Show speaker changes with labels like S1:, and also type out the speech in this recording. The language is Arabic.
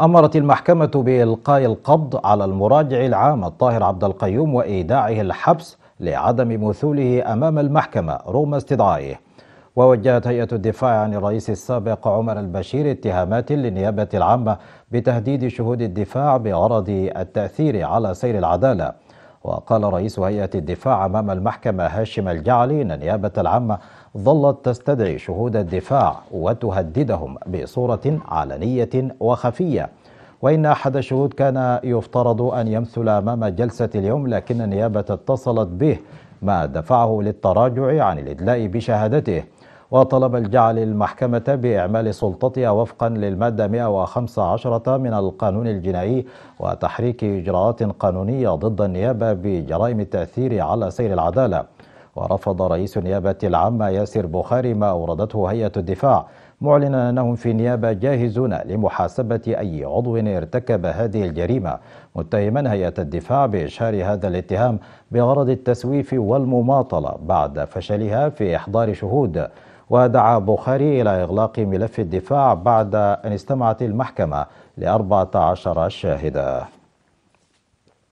S1: أمرت المحكمة بإلقاء القبض على المراجع العام الطاهر عبد القيوم وإيداعه الحبس لعدم مثوله أمام المحكمة رغم استدعائه ووجهت هيئة الدفاع عن الرئيس السابق عمر البشير اتهامات للنيابة العامة بتهديد شهود الدفاع بغرض التأثير على سير العدالة وقال رئيس هيئة الدفاع أمام المحكمة هاشم الجعلي أن النيابة العامة ظلت تستدعي شهود الدفاع وتهددهم بصورة علنية وخفية وإن أحد الشهود كان يفترض أن يمثل أمام جلسة اليوم لكن النيابة اتصلت به ما دفعه للتراجع عن الإدلاء بشهادته وطلب الجعل المحكمة بإعمال سلطتها وفقا للمادة 115 من القانون الجنائي وتحريك إجراءات قانونية ضد النيابة بجرائم التأثير على سير العدالة ورفض رئيس النيابة العامة ياسر بخاري ما أوردته هيئة الدفاع معلنا أنهم في النيابة جاهزون لمحاسبة أي عضو ارتكب هذه الجريمة متهما هيئة الدفاع بإشهار هذا الاتهام بغرض التسويف والمماطلة بعد فشلها في إحضار شهود ودعا بخاري إلى إغلاق ملف الدفاع بعد أن استمعت المحكمة لأربعة 14 شاهدة